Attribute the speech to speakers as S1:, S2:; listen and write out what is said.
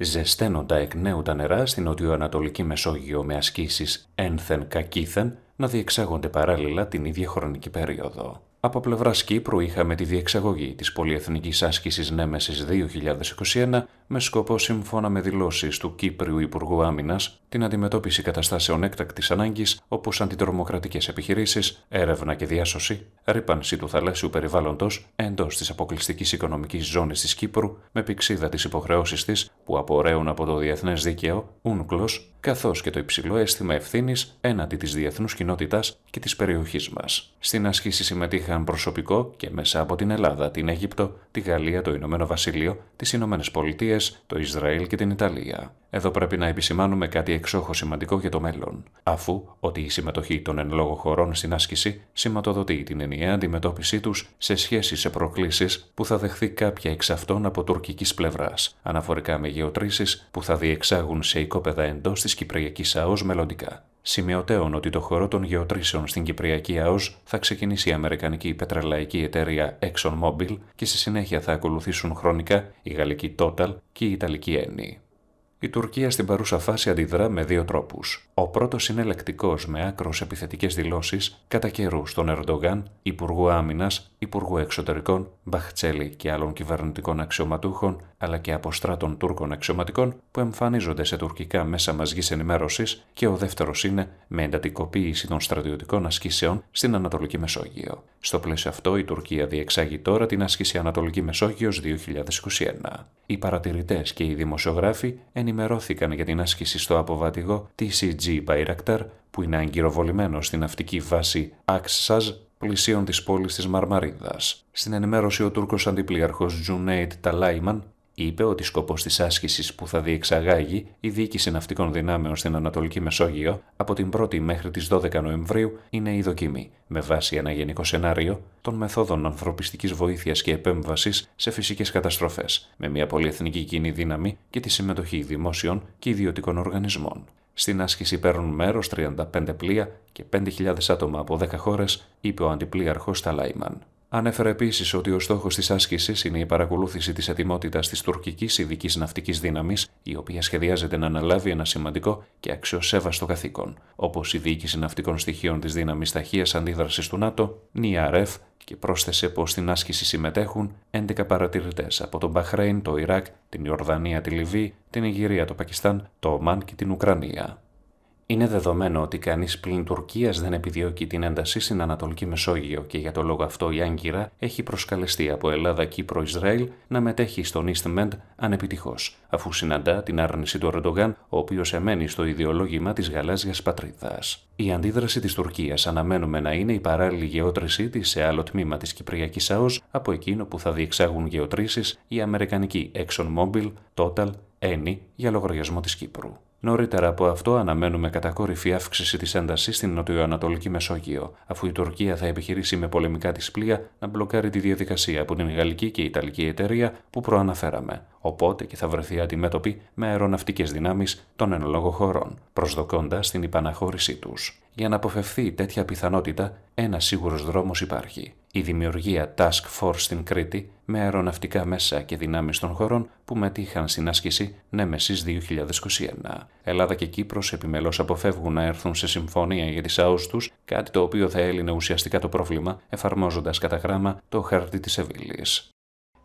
S1: ζεσταίνοντα εκ νέου τα νερά στην νοτιοανατολική Μεσόγειο με ασκήσεις ένθεν κακήθεν να διεξάγονται παράλληλα την ίδια χρονική περίοδο. Από πλευράς Κύπρου είχαμε τη διεξαγωγή της πολυεθνικής άσκησης Νέμεσης 2021 με σκοπό σύμφωνα με δηλώσεις του Κύπριου Υπουργού Αμυνα, την αντιμετώπιση καταστάσεων έκτακτης ανάγκης όπως αντιτρομοκρατικές επιχειρήσεις, έρευνα και διάσωση, ρήπανση του θαλάσσιου περιβάλλοντος εντός της αποκλειστικής οικονομικής ζώνης της Κύπρου με πηξίδα τη υποχρεώσεις της που απορρέουν από το διεθνές Δίκαιο, UNCLOS, καθώς και το υψηλό αίσθημα ευθύνης έναντι της διεθνούς κοινότητά και της περιοχής μας. Στην άσκηση συμμετείχαν είχαν προσωπικό και μέσα από την Ελλάδα, την Αίγυπτο, τη Γαλλία, το Ηνωμένο Βασίλειο, τις Ηνωμένες Πολιτείες, το Ισραήλ και την Ιταλία. Εδώ πρέπει να επισημάνουμε κάτι εξόχως σημαντικό για το μέλλον, αφού ότι η συμμετοχή των εν λόγω χωρών στην άσκηση σηματοδοτεί την ενιαία αντιμετώπιση τους σε σχέση σε προκλήσεις που θα δεχθεί κάποια εξ αυτών από τουρκικής πλευράς, αναφορικά με γεωτρήσεις που θα διεξάγουν σε οικόπεδα εντός της Κυπριακής ΑΟΣ μελλοντικά. Σημειωτέων ότι το χώρο των γεωτρήσεων στην Κυπριακή ΑΟΣ θα ξεκινήσει η Αμερικανική πετρελαϊκή εταιρεία ExxonMobil και στη συνέχεια θα ακολουθήσουν χρονικά η Γαλλική Total και η Ιταλική Eni. Η Τουρκία στην παρούσα φάση αντιδρά με δύο τρόπους. Ο πρώτος είναι λεκτικός με άκρος επιθετικές δηλώσεις κατά καιρούς στον Ερντογάν, Υπουργό Άμυνας Υπουργού Εξωτερικών, Μπαχτσέλη και άλλων κυβερνητικών αξιωματούχων, αλλά και αποστράτων Τούρκων αξιωματικών που εμφανίζονται σε τουρκικά μέσα μαζικής ενημέρωσης και ο δεύτερος είναι με εντατικοποίηση των στρατιωτικών ασκήσεων στην Ανατολική Μεσόγειο. Στο πλαίσιο αυτό, η Τουρκία διεξάγει τώρα την άσκηση Ανατολική Μεσόγειος 2021. Οι παρατηρητές και οι δημοσιογράφοι ενημερώθηκαν για την άσκηση στο αποβατηγό TCG Bayraktar που είναι αγκυροβολημένο στην ναυτική βάση AXSAZ πλησίων της πόλης της Μαρμαρίδας. Στην ενημέρωση ο Τούρκος Αντιπληγαρχός Τζουνέιτ Ταλάιμαν είπε ότι σκοπός της άσκησης που θα διεξαγάγει η διοίκηση ναυτικών δυνάμεων στην Ανατολική Μεσόγειο από την 1η μέχρι τις 12 Νοεμβρίου είναι η δοκιμή, με βάση ένα γενικό σενάριο των μεθόδων ανθρωπιστικής βοήθειας και επέμβασης σε φυσικές καταστροφές, με μια πολυεθνική κοινή δύναμη και τη συμμετοχή δημόσιων και ιδιωτικών οργανισμών. Στην άσκηση παίρνουν μέρος 35 πλοία και 5.000 άτομα από 10 χώρες, είπε ο αντιπλοίαρχος Ταλάιμαν. Ανέφερε επίσης ότι ο στόχος της άσκησης είναι η παρακολούθηση της ετοιμότητας της τουρκικής ειδικής ναυτικής δύναμης, η οποία σχεδιάζεται να αναλάβει ένα σημαντικό και αξιοσέβαστο καθήκον, όπως η διοίκηση ναυτικών στοιχείων της δύναμης ταχείας αντίδρασης του ΝΑΤΟ, ΝΙΑΡΕΦ, και πρόσθεσε πως στην άσκηση συμμετέχουν 11 παρατηρητές από τον Μπαχρέιν, το Ιράκ, την Ιορδανία, τη Λιβύη, την Ιγυρία, το Πακιστάν, το Ομάν και την Ουκρανία. Είναι δεδομένο ότι κανείς πλην Τουρκίας δεν επιδιώκει την ένταση στην Ανατολική Μεσόγειο και για το λόγο αυτό η Άγκυρα έχει προσκαλεστεί από Ελλάδα, Κύπρο, Ισραήλ να μετέχει στον East Med ανεπιτυχώς, αφού συναντά την άρνηση του Ερντογάν, ο οποίος εμένει στο ιδεολόγημα της γαλάζιας Πατρίδας. Η αντίδραση της Τουρκίας αναμένουμε να είναι η παράλληλη γεώτρησή της σε άλλο τμήμα της Κυπριακής ΑΟΣ από εκείνο που θα διεξάγουν γεωτρήσεις οι Αμερικανική ExxonMobil, Total, Eni για λογαριασμό της Κύπρου. Νωρίτερα από αυτό αναμένουμε κατακόρυφη αύξηση της έντασης στην νοτιοανατολική Μεσόγειο, αφού η Τουρκία θα επιχειρήσει με πολεμικά της πλοία να μπλοκάρει τη διαδικασία από την γαλλική και ιταλική εταιρεία που προαναφέραμε, οπότε και θα βρεθεί αντιμέτωπη με αεροναυτικές δυνάμεις των εν λόγω προσδοκώντας την υπαναχώρησή τους. Για να αποφευθεί τέτοια πιθανότητα, ένα σίγουρος δρόμος υπάρχει. Η δημιουργία Task Force στην Κρήτη με αεροναυτικά μέσα και δυνάμεις των χωρών που μετήχαν στην άσκηση Νέμεσης 2021. Ελλάδα και Κύπρος επιμελώς αποφεύγουν να έρθουν σε συμφωνία για τις ΑΟΣ τους, κάτι το οποίο θα έλυνε ουσιαστικά το πρόβλημα εφαρμόζοντας κατά γράμμα το χαρτί της Ευήλης.